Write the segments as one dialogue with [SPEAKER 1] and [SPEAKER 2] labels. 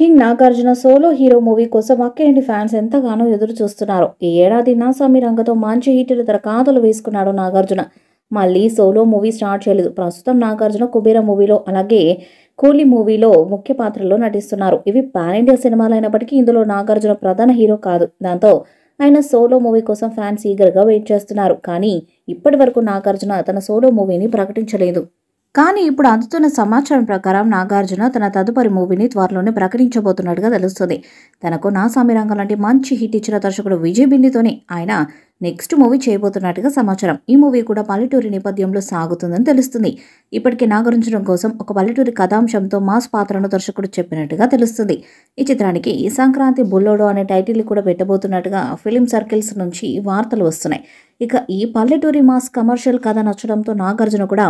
[SPEAKER 1] king Nagarjuna solo hero movie కోసం Akkineni fans ఎంతగానో ఎదురు చూస్తున్నారు ఈ ఏడాది నాసామి రంగతో మంచి హీటర్ తన కాదులు వేసుకున్నాడు నాగార్జున మళ్ళీ సోలో మూవీ స్టార్ట్ చేయలేదు ప్రస్తుతం నాగార్జున కుబేర మూవీలో అలాగే కూలీ మూవీలో ముఖ్య పాత్రలో నటిస్తున్నారు ఇవి పాన్ ఇండియా సినిమాలు అయినప్పటికీ ఇందులో నాగార్జున ప్రధాన హీరో కాదు దాంతో ఆయన సోలో మూవీ కోసం ఫ్యాన్స్ ఈగర్గా వెయిట్ చేస్తున్నారు కానీ ఇప్పటి నాగార్జున తన సోలో మూవీని ప్రకటించలేదు కానీ ఇప్పుడు అందుతున్న సమాచారం ప్రకారం నాగార్జున తన తదుపరి మూవీని త్వరలోనే ప్రకటించబోతున్నట్టుగా తెలుస్తుంది తనకు నా సామిరంగం లాంటి మంచి హిట్ ఇచ్చిన దర్శకుడు విజయ్ బిందితోనే ఆయన నెక్స్ట్ మూవీ చేయబోతున్నట్టుగా సమాచారం ఈ మూవీ కూడా పల్లెటూరి నేపథ్యంలో సాగుతుందని తెలుస్తుంది ఇప్పటికే నాగార్జున కోసం ఒక పల్లెటూరి కథాంశంతో మాస్ పాత్రను దర్శకుడు చెప్పినట్టుగా తెలుస్తుంది ఈ చిత్రానికి ఈ సంక్రాంతి బుల్లోడు అనే టైటిల్ కూడా పెట్టబోతున్నట్టుగా ఫిలిం సర్కిల్స్ నుంచి వార్తలు వస్తున్నాయి ఇక ఈ పల్లెటూరి మాస్ కమర్షియల్ కథ నచ్చడంతో నాగార్జున కూడా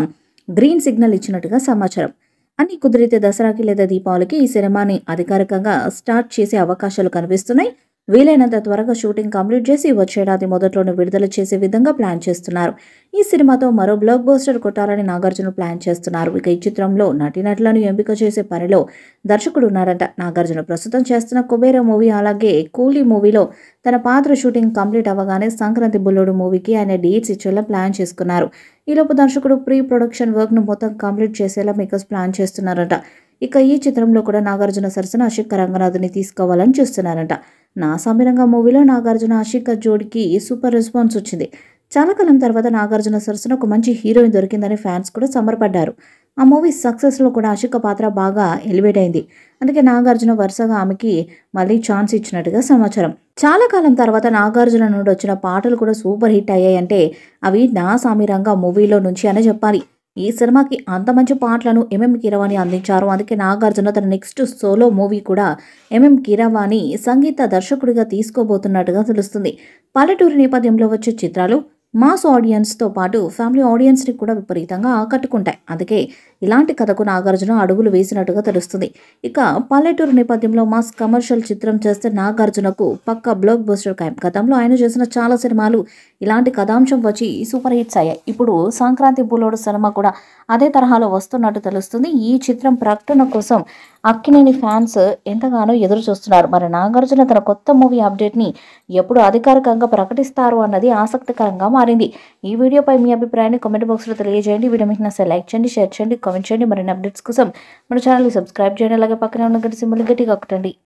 [SPEAKER 1] గ్రీన్ సిగ్నల్ ఇచ్చినట్టుగా సమాచారం అని కుదిరితే దసరాకి లేదా దీపావళికి ఈ సినిమాని అధికారికంగా స్టార్ట్ చేసే అవకాశాలు కనిపిస్తున్నాయి వీలైనంత త్వరగా షూటింగ్ కంప్లీట్ చేసి వచ్చేడాది మొదట్లోనే విడుదల చేసే విధంగా ప్లాన్ చేస్తున్నారు ఈ సినిమాతో మరో బ్లాక్ బోస్టర్ కొట్టాలని నాగార్జున ప్లాన్ చేస్తున్నారు ఇక ఈ చిత్రంలో నటీనటులను ఎంపిక చేసే పనిలో దర్శకుడు ఉన్నారంట నాగార్జున ప్రస్తుతం చేస్తున్న కుబేర మూవీ అలాగే కూలీ మూవీలో తన పాత్ర షూటింగ్ కంప్లీట్ అవ్వగానే సంక్రాంతి బుల్లుడు మూవీకి ఆయన డీట్స్ ఇచ్చేలా ప్లాన్ చేసుకున్నారు ఈలోపు దర్శకుడు ప్రీ ప్రొడక్షన్ వర్క్ను మొత్తం కంప్లీట్ చేసేలా మేకర్స్ ప్లాన్ చేస్తున్నారంట ఇక ఈ చిత్రంలో కూడా నాగార్జున సరసన అశోక్ రంగనాథ్ని తీసుకోవాలని చూస్తున్నారంట నా సమీరంగా మూవీలో నాగార్జున ఆషికా జోడికి సూపర్ రెస్పాన్స్ వచ్చింది చాలా కాలం తర్వాత నాగార్జున సరసన ఒక మంచి హీరోయిన్ దొరికిందని ఫ్యాన్స్ కూడా సమరపడ్డారు ఆ మూవీ సక్సెస్లో కూడా ఆశిక పాత్ర బాగా ఎలివేట్ అయింది అందుకే నాగార్జున వరుసగా ఆమెకి మళ్ళీ ఛాన్స్ ఇచ్చినట్టుగా సమాచారం చాలా కాలం తర్వాత నాగార్జున నుండి వచ్చిన పాటలు కూడా సూపర్ హిట్ అయ్యాయంటే అవి నా సామిరంగా మూవీలో నుంచి అనే చెప్పాలి ఈ సినిమాకి అంత మంచి పాటలను ఎంఎం కీరవాణి అందించారు అందుకే నాగార్జున తన నెక్స్ట్ సోలో మూవీ కూడా ఎంఎం కీరవాణి సంగీత దర్శకుడిగా తీసుకోబోతున్నట్టుగా తెలుస్తుంది పల్లెటూరు నేపథ్యంలో వచ్చే చిత్రాలు మాస్ ఆడియన్స్తో పాటు ఫ్యామిలీ ఆడియన్స్ని కూడా విపరీతంగా ఆకట్టుకుంటాయి అందుకే ఇలాంటి కథకు నాగార్జున అడుగులు వేసినట్టుగా తెలుస్తుంది ఇక పల్లెటూరు నేపథ్యంలో మాస్ కమర్షియల్ చిత్రం చేస్తే నాగార్జునకు పక్క బ్లాక్ బస్టర్ ఖాయం గతంలో ఆయన చేసిన చాలా సినిమాలు ఇలాంటి కథాంశం వచ్చి సూపర్ హిట్స్ అయ్యాయి ఇప్పుడు సంక్రాంతి బులోడు సినిమా కూడా అదే తరహాలో వస్తున్నట్టు తెలుస్తుంది ఈ చిత్రం ప్రకటన కోసం అక్కినేని ఫ్యాన్స్ ఎంతగానో ఎదురు చూస్తున్నారు మరి నాగార్జున తన కొత్త మూవీ అప్డేట్ని ఎప్పుడు అధికారికంగా ప్రకటిస్తారు అన్నది ఆసక్తికరంగా మారింది ఈ వీడియోపై మీ అభిప్రాయాన్ని కామెంట్ బాక్స్లో తెలియజేయండి వీడియో మీకు నచ్చే లైక్ చేయండి షేర్ చేయండి కామెంట్ చేయండి మరిన్ని అప్డేట్స్ కోసం మన ఛానల్ని సబ్స్క్రైబ్ చేయండి అలాగే పక్కనే ఉన్న గట్టి సింబల్ గట్టిగా ఒకటండి